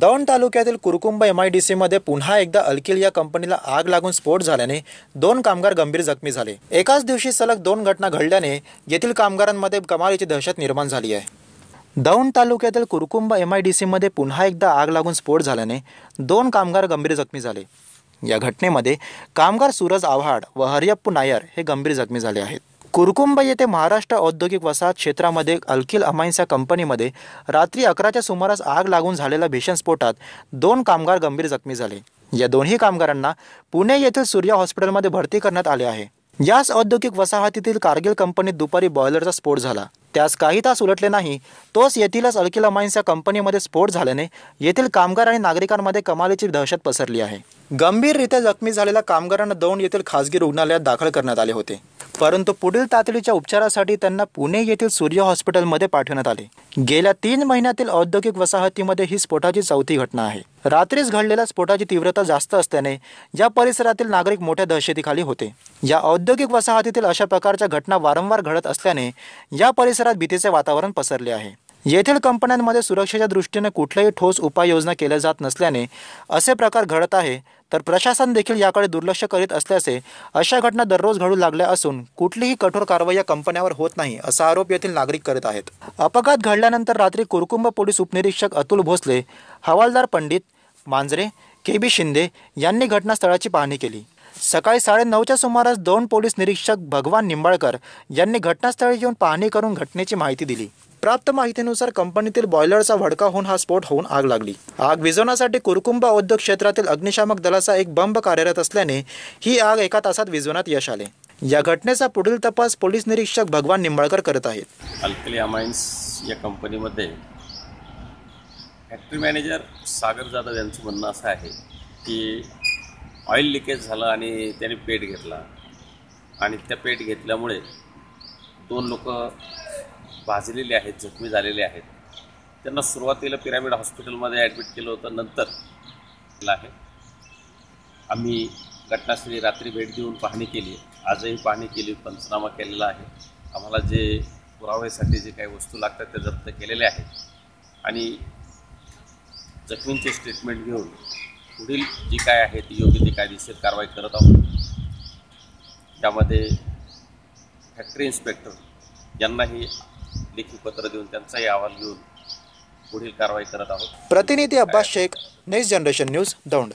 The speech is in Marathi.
दौंड तालुक्यातील कुरकुंब एम आय डी सीमध्ये पुन्हा एकदा अल्किल या कंपनीला आग लागून स्फोट झाल्याने दोन कामगार गंभीर जखमी झाले एकाच दिवशी सलग दोन घटना घडल्याने येथील कामगारांमध्ये कमालीची दहशत निर्माण झाली आहे दौंड तालुक्यातील कुरकुंब एम आय डी सीमध्ये पुन्हा एकदा आग लागून स्फोट झाल्याने दोन कामगार गंभीर जखमी झाले या घटनेमध्ये कामगार सूरज आव्हाड व हरियप्पू नायर हे गंभीर जखमी झाले आहेत कुरकुंब येथे महाराष्ट्र औद्योगिक वसाहत क्षेत्रामध्ये अल्किल अमाइन्स या कंपनीमध्ये रात्री अकराच्या सुमारास आग लागून झालेल्या भीषण स्फोटात दोन कामगार गंभीर जखमी झाले या दोन्ही कामगारांना पुणे येथील सूर्या हॉस्पिटलमध्ये भरती करण्यात आले आहे याच औद्योगिक वसाहतीतील कारगिल कंपनीत दुपारी बॉयलरचा स्फोट झाला त्यास काही तास उलटले नाही तोच येथीलच अल्किल अमाइन्स या कंपनीमध्ये स्फोट झाल्याने येथील कामगार आणि नागरिकांमध्ये कमालीची दहशत पसरली आहे गंभीररित्या जखमी झालेल्या कामगारांना दोन येथील खासगी रुग्णालयात दाखल करण्यात आले होते परंतु पुढील तातडीच्या उपचारासाठी त्यांना पुणे येथील सूर्य हॉस्पिटलमध्ये पाठवण्यात आले गेल्या तीन महिन्यातील औद्योगिक वसाहतीमध्ये ही स्फोटाची चौथी घटना आहे रात्रीच घडलेल्या स्फोटाची तीव्रता जास्त असल्याने या परिसरातील नागरिक मोठ्या दहशतीखाली होते या औद्योगिक वसाहतीतील अशा प्रकारच्या घटना वारंवार घडत असल्याने या परिसरात भीतीचे वातावरण पसरले आहे येथील कंपन्यांमध्ये सुरक्षेच्या दृष्टीने कुठल्याही ठोस उपाययोजना केल्या जात नसल्याने असे प्रकार घडत आहे तर प्रशासन देखील याकडे दुर्लक्ष करीत असल्याचे अशा घटना दररोज घडू लागल्या असून कुठलीही कठोर कारवाई या कंपन्यावर होत नाही असा आरोप येथील नागरिक करत आहेत अपघात घडल्यानंतर रात्री कुरकुंब पोलीस उपनिरीक्षक अतुल भोसले हवालदार पंडित मांजरे के बी शिंदे यांनी घटनास्थळाची पाहणी केली सकाळी साडेनऊच्या सुमारास दोन पोलीस निरीक्षक भगवान निंबाळकर यांनी घटनास्थळी येऊन पाहणी करून घटनेची माहिती दिली प्राप्त माहितीनुसार कंपनीतील बॉयलरचा भडका होऊन हा स्फोट होऊन आग लागली आग विझवण्यासाठी कुरकुंबा उद्योग क्षेत्रातील अग्निशामक दलाचा एक बंब कार्यरत असल्याने ही आग एका तासात विझवण्यात यश आले या घटनेचा पुढील तपास पोलीस निरीक्षक भगवान निंबाळकर करत आहेत अल्कली अमाइन्स या कंपनीमध्ये फॅक्टरी मॅनेजर सागर जाधव यांचं म्हणणं असं आहे की ऑइल लिकेज झालं आणि त्याने पेट घेतला आणि त्या पेट घेतल्यामुळे दोन लोक भाजलेले आहेत जखमी झालेले आहेत त्यांना सुरुवातीला पिरामिड हॉस्पिटलमध्ये ॲडमिट केलं होतं नंतर आहे आम्ही घटनास्थळी रात्री भेट देऊन पाहणी केली आजही पाहणी केली पंचनामा केलेला आहे आम्हाला जे पुराव्यासाठी जे काही वस्तू लागतात त्या जप्त केलेल्या आहेत आणि जखमींचे स्टेटमेंट घेऊन पुढील जी काय आहे ती योग्य ती कायदेशीर कारवाई करत आहोत त्यामध्ये फॅक्टरी इन्स्पेक्टर यांनाही लेखी पत्र देऊन त्यांचाही आवाज घेऊन पुढील कारवाई करत आहोत प्रतिनिधी Abbas Shaikh next generation news Daund